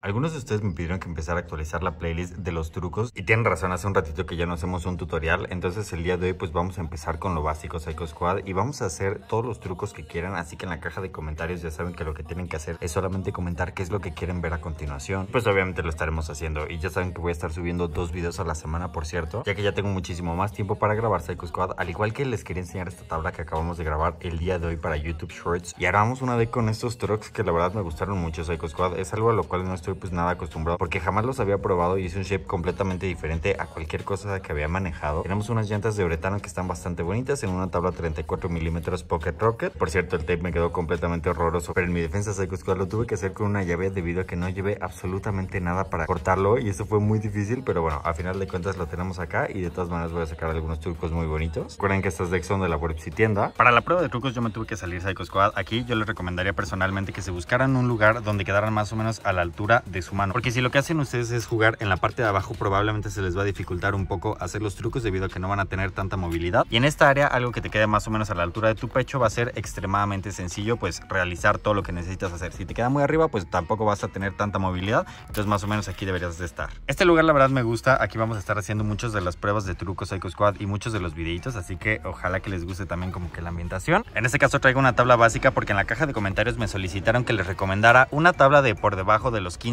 Algunos de ustedes me pidieron que empezar a actualizar la playlist de los trucos y tienen razón, hace un ratito que ya no hacemos un tutorial, entonces el día de hoy pues vamos a empezar con lo básico Psycho Squad y vamos a hacer todos los trucos que quieran, así que en la caja de comentarios ya saben que lo que tienen que hacer es solamente comentar qué es lo que quieren ver a continuación, pues obviamente lo estaremos haciendo y ya saben que voy a estar subiendo dos videos a la semana por cierto, ya que ya tengo muchísimo más tiempo para grabar Psycho Squad, al igual que les quería enseñar esta tabla que acabamos de grabar el día de hoy para YouTube Shorts y ahora vamos una vez con estos trucos que la verdad me gustaron mucho Psycho Squad, es algo a lo cual no estoy pues nada acostumbrado porque jamás los había probado y es un shape completamente diferente a cualquier cosa que había manejado. Tenemos unas llantas de uretano que están bastante bonitas en una tabla 34 milímetros Pocket Rocket. Por cierto, el tape me quedó completamente horroroso, pero en mi defensa Psycho lo tuve que hacer con una llave debido a que no llevé absolutamente nada para cortarlo y eso fue muy difícil, pero bueno, a final de cuentas lo tenemos acá y de todas maneras voy a sacar algunos trucos muy bonitos. Recuerden que estas decks son de la Websy tienda. Para la prueba de trucos yo me tuve que salir Psycho Squad. Aquí yo les recomendaría personalmente que se buscaran un lugar donde quedaran más o menos a la altura de su mano. Porque si lo que hacen ustedes es jugar en la parte de abajo, probablemente se les va a dificultar un poco hacer los trucos debido a que no van a tener tanta movilidad. Y en esta área, algo que te quede más o menos a la altura de tu pecho va a ser extremadamente sencillo, pues realizar todo lo que necesitas hacer. Si te queda muy arriba, pues tampoco vas a tener tanta movilidad. Entonces más o menos aquí deberías de estar. Este lugar la verdad me gusta. Aquí vamos a estar haciendo muchas de las pruebas de trucos Psycho Squad y muchos de los videitos. Así que ojalá que les guste también como que la ambientación. En este caso traigo una tabla básica porque en la caja de comentarios me solicitaron que les recomendara una tabla de por debajo de los 15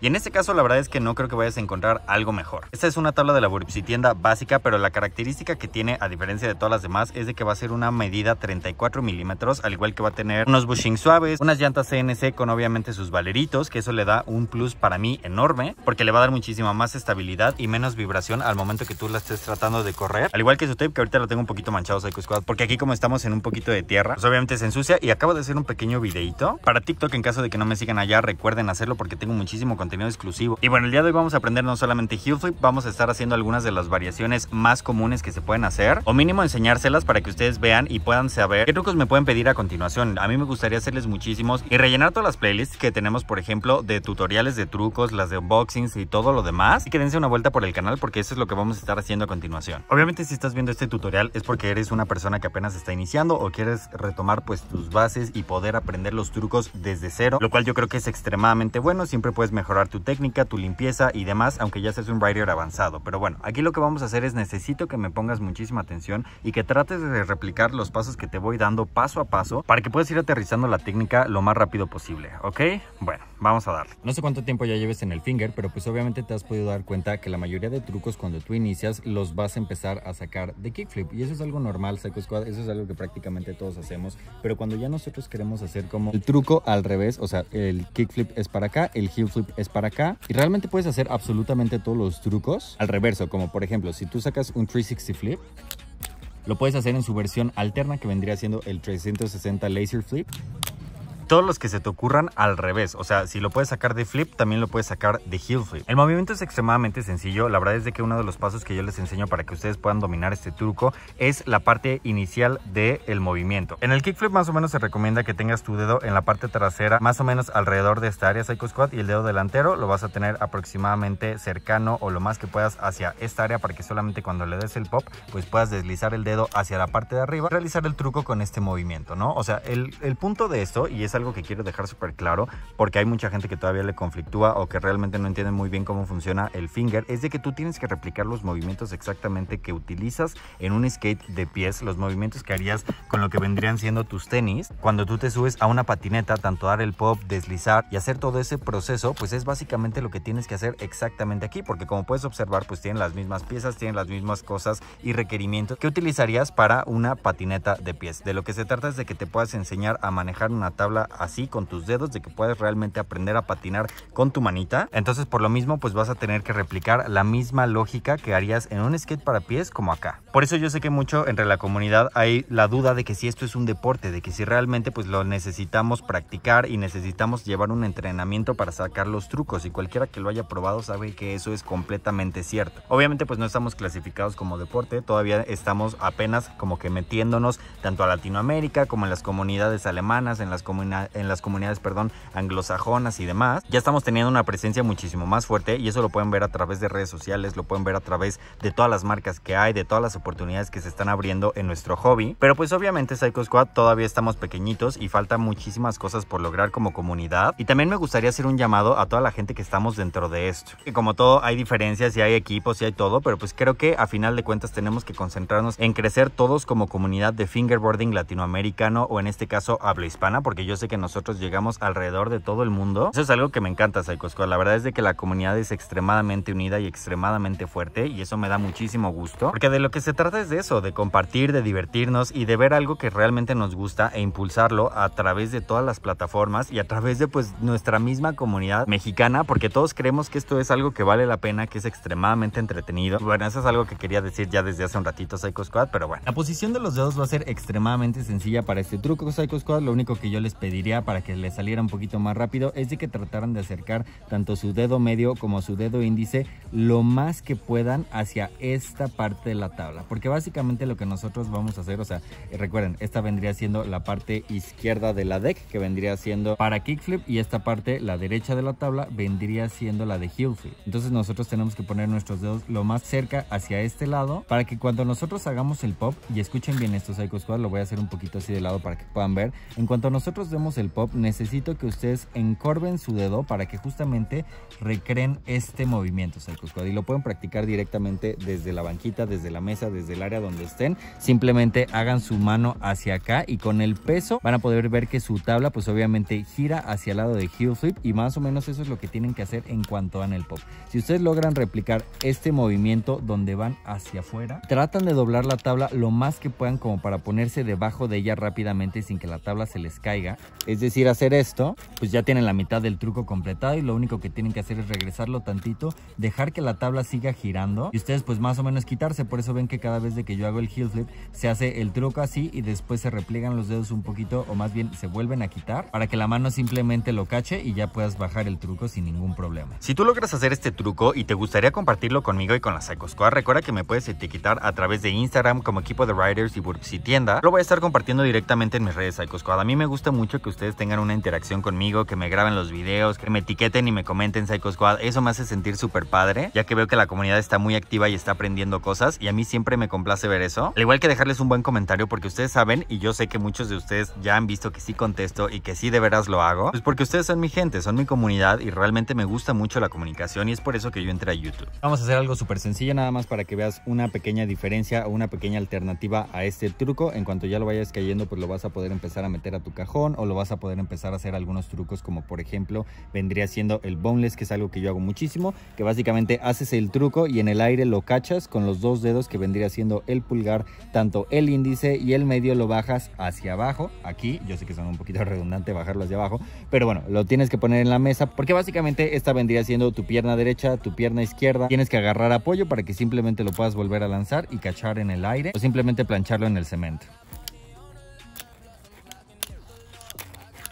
y en este caso la verdad es que no creo que vayas a encontrar algo mejor. Esta es una tabla de la Buripsi tienda básica, pero la característica que tiene a diferencia de todas las demás es de que va a ser una medida 34 milímetros, al igual que va a tener unos bushing suaves, unas llantas CNC con obviamente sus valeritos, que eso le da un plus para mí enorme, porque le va a dar muchísima más estabilidad y menos vibración al momento que tú la estés tratando de correr. Al igual que su tape, que ahorita lo tengo un poquito manchado, Psycho Squad, porque aquí como estamos en un poquito de tierra, pues, obviamente se ensucia y acabo de hacer un pequeño videito para TikTok en caso de que no me sigan allá, recuerden hacerlo porque tengo muchísimo contenido exclusivo. Y bueno, el día de hoy vamos a aprender no solamente heel flip, vamos a estar haciendo algunas de las variaciones más comunes que se pueden hacer, o mínimo enseñárselas para que ustedes vean y puedan saber qué trucos me pueden pedir a continuación. A mí me gustaría hacerles muchísimos y rellenar todas las playlists que tenemos, por ejemplo, de tutoriales de trucos, las de unboxings y todo lo demás. Y quédense una vuelta por el canal porque eso es lo que vamos a estar haciendo a continuación. Obviamente si estás viendo este tutorial es porque eres una persona que apenas está iniciando o quieres retomar pues tus bases y poder aprender los trucos desde cero, lo cual yo creo que es extremadamente bueno siempre puedes mejorar tu técnica, tu limpieza y demás, aunque ya seas un rider avanzado. Pero bueno, aquí lo que vamos a hacer es necesito que me pongas muchísima atención y que trates de replicar los pasos que te voy dando paso a paso para que puedas ir aterrizando la técnica lo más rápido posible, ¿ok? Bueno, vamos a darle. No sé cuánto tiempo ya lleves en el finger, pero pues obviamente te has podido dar cuenta que la mayoría de trucos cuando tú inicias los vas a empezar a sacar de kickflip y eso es algo normal, saco Squad, eso es algo que prácticamente todos hacemos, pero cuando ya nosotros queremos hacer como el truco al revés, o sea, el kickflip es para acá, el heel flip es para acá. Y realmente puedes hacer absolutamente todos los trucos al reverso, como por ejemplo, si tú sacas un 360 flip, lo puedes hacer en su versión alterna que vendría siendo el 360 laser flip todos los que se te ocurran al revés. O sea, si lo puedes sacar de flip, también lo puedes sacar de heel flip. El movimiento es extremadamente sencillo. La verdad es de que uno de los pasos que yo les enseño para que ustedes puedan dominar este truco es la parte inicial del el movimiento. En el kickflip más o menos se recomienda que tengas tu dedo en la parte trasera, más o menos alrededor de esta área Psycho y el dedo delantero lo vas a tener aproximadamente cercano o lo más que puedas hacia esta área para que solamente cuando le des el pop, pues puedas deslizar el dedo hacia la parte de arriba, realizar el truco con este movimiento, ¿no? O sea, el, punto de esto, y esa algo que quiero dejar súper claro, porque hay mucha gente que todavía le conflictúa o que realmente no entiende muy bien cómo funciona el finger, es de que tú tienes que replicar los movimientos exactamente que utilizas en un skate de pies, los movimientos que harías con lo que vendrían siendo tus tenis. Cuando tú te subes a una patineta, tanto dar el pop, deslizar y hacer todo ese proceso, pues es básicamente lo que tienes que hacer exactamente aquí, porque como puedes observar, pues tienen las mismas piezas, tienen las mismas cosas y requerimientos que utilizarías para una patineta de pies. De lo que se trata es de que te puedas enseñar a manejar una tabla así con tus dedos, de que puedes realmente aprender a patinar con tu manita. Entonces por lo mismo pues vas a tener que replicar la misma lógica que harías en un skate para pies como acá. Por eso yo sé que mucho entre la comunidad hay la duda de que si esto es un deporte, de que si realmente pues lo necesitamos practicar y necesitamos llevar un entrenamiento para sacar los trucos y cualquiera que lo haya probado sabe que eso es completamente cierto. Obviamente pues no estamos clasificados como deporte, todavía estamos apenas como que metiéndonos tanto a Latinoamérica como en las comunidades alemanas, en las comunidades en las comunidades perdón, anglosajonas y demás, ya estamos teniendo una presencia muchísimo más fuerte y eso lo pueden ver a través de redes sociales, lo pueden ver a través de todas las marcas que hay, de todas las oportunidades que se están abriendo en nuestro hobby. Pero pues obviamente Psycho Squad todavía estamos pequeñitos y falta muchísimas cosas por lograr como comunidad. Y también me gustaría hacer un llamado a toda la gente que estamos dentro de esto. Que como todo hay diferencias y hay equipos y hay todo, pero pues creo que a final de cuentas tenemos que concentrarnos en crecer todos como comunidad de fingerboarding latinoamericano o en este caso habla hispana, porque yo que nosotros llegamos alrededor de todo el mundo. Eso es algo que me encanta, Squad La verdad es de que la comunidad es extremadamente unida y extremadamente fuerte y eso me da muchísimo gusto. Porque de lo que se trata es de eso, de compartir, de divertirnos y de ver algo que realmente nos gusta e impulsarlo a través de todas las plataformas y a través de pues nuestra misma comunidad mexicana porque todos creemos que esto es algo que vale la pena, que es extremadamente entretenido. Bueno, eso es algo que quería decir ya desde hace un ratito Psycho Squad, pero bueno. La posición de los dedos va a ser extremadamente sencilla para este truco Psycho Squad. Lo único que yo les pedí diría para que le saliera un poquito más rápido es de que trataran de acercar tanto su dedo medio como su dedo índice lo más que puedan hacia esta parte de la tabla. Porque básicamente lo que nosotros vamos a hacer, o sea, eh, recuerden, esta vendría siendo la parte izquierda de la deck que vendría siendo para kickflip y esta parte, la derecha de la tabla, vendría siendo la de heelflip Entonces nosotros tenemos que poner nuestros dedos lo más cerca hacia este lado para que cuando nosotros hagamos el pop, y escuchen bien estos Psycho Squad, lo voy a hacer un poquito así de lado para que puedan ver, en cuanto nosotros el pop, necesito que ustedes encorven su dedo para que justamente recreen este movimiento, Y lo pueden practicar directamente desde la banquita, desde la mesa, desde el área donde estén. Simplemente hagan su mano hacia acá y con el peso van a poder ver que su tabla pues obviamente gira hacia el lado de heel flip y más o menos eso es lo que tienen que hacer en cuanto van el pop. Si ustedes logran replicar este movimiento donde van hacia afuera, tratan de doblar la tabla lo más que puedan como para ponerse debajo de ella rápidamente sin que la tabla se les caiga es decir, hacer esto, pues ya tienen la mitad del truco completado y lo único que tienen que hacer es regresarlo tantito, dejar que la tabla siga girando y ustedes pues más o menos quitarse, por eso ven que cada vez de que yo hago el heel flip se hace el truco así y después se repliegan los dedos un poquito o más bien se vuelven a quitar para que la mano simplemente lo cache y ya puedas bajar el truco sin ningún problema. Si tú logras hacer este truco y te gustaría compartirlo conmigo y con la Squad recuerda que me puedes etiquetar a través de Instagram como equipo de Riders y Burps Tienda. Lo voy a estar compartiendo directamente en mis redes Squad A mí me gusta mucho que ustedes tengan una interacción conmigo, que me graben los videos, que me etiqueten y me comenten Psycho Squad. Eso me hace sentir súper padre, ya que veo que la comunidad está muy activa y está aprendiendo cosas y a mí siempre me complace ver eso. Al igual que dejarles un buen comentario porque ustedes saben y yo sé que muchos de ustedes ya han visto que sí contesto y que sí de veras lo hago, pues porque ustedes son mi gente, son mi comunidad y realmente me gusta mucho la comunicación y es por eso que yo entré a YouTube. Vamos a hacer algo súper sencillo nada más para que veas una pequeña diferencia o una pequeña alternativa a este truco. En cuanto ya lo vayas cayendo pues lo vas a poder empezar a meter a tu cajón o lo vas a poder empezar a hacer algunos trucos como por ejemplo vendría siendo el boneless que es algo que yo hago muchísimo que básicamente haces el truco y en el aire lo cachas con los dos dedos que vendría siendo el pulgar tanto el índice y el medio lo bajas hacia abajo aquí yo sé que son un poquito redundante bajarlo hacia abajo pero bueno lo tienes que poner en la mesa porque básicamente esta vendría siendo tu pierna derecha tu pierna izquierda tienes que agarrar apoyo para que simplemente lo puedas volver a lanzar y cachar en el aire o simplemente plancharlo en el cemento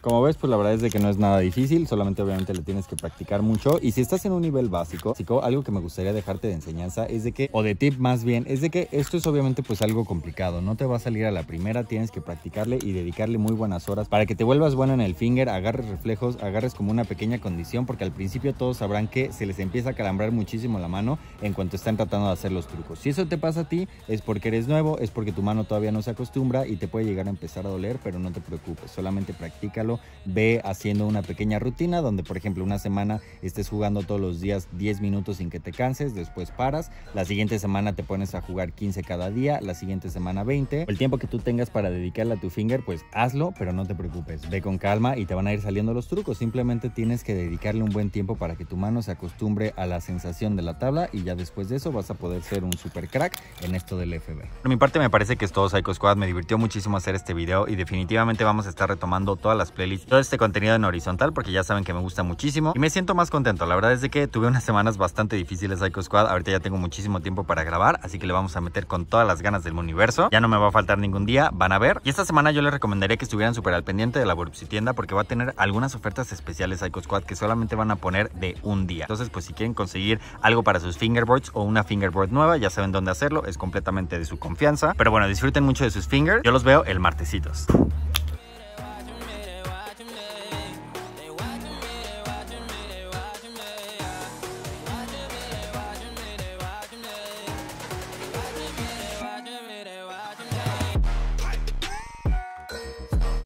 Como ves, pues la verdad es de que no es nada difícil, solamente obviamente le tienes que practicar mucho. Y si estás en un nivel básico, algo que me gustaría dejarte de enseñanza es de que, o de tip más bien, es de que esto es obviamente pues algo complicado, no te va a salir a la primera, tienes que practicarle y dedicarle muy buenas horas para que te vuelvas bueno en el finger, agarres reflejos, agarres como una pequeña condición, porque al principio todos sabrán que se les empieza a calambrar muchísimo la mano en cuanto están tratando de hacer los trucos. Si eso te pasa a ti, es porque eres nuevo, es porque tu mano todavía no se acostumbra y te puede llegar a empezar a doler, pero no te preocupes, solamente practícalo ve haciendo una pequeña rutina donde por ejemplo una semana estés jugando todos los días 10 minutos sin que te canses, después paras, la siguiente semana te pones a jugar 15 cada día, la siguiente semana 20, el tiempo que tú tengas para dedicarle a tu finger pues hazlo, pero no te preocupes, ve con calma y te van a ir saliendo los trucos, simplemente tienes que dedicarle un buen tiempo para que tu mano se acostumbre a la sensación de la tabla y ya después de eso vas a poder ser un super crack en esto del FB. Por mi parte me parece que es todo Psycho Squad, me divirtió muchísimo hacer este video y definitivamente vamos a estar retomando todas las todo este contenido en horizontal porque ya saben que me gusta muchísimo y me siento más contento. La verdad es que tuve unas semanas bastante difíciles Psycho Squad, ahorita ya tengo muchísimo tiempo para grabar, así que le vamos a meter con todas las ganas del universo. Ya no me va a faltar ningún día, van a ver. Y esta semana yo les recomendaría que estuvieran súper al pendiente de la Burpsi tienda porque va a tener algunas ofertas especiales Psycho Squad que solamente van a poner de un día. Entonces, pues si quieren conseguir algo para sus fingerboards o una fingerboard nueva, ya saben dónde hacerlo, es completamente de su confianza. Pero bueno, disfruten mucho de sus fingers. Yo los veo el martesitos.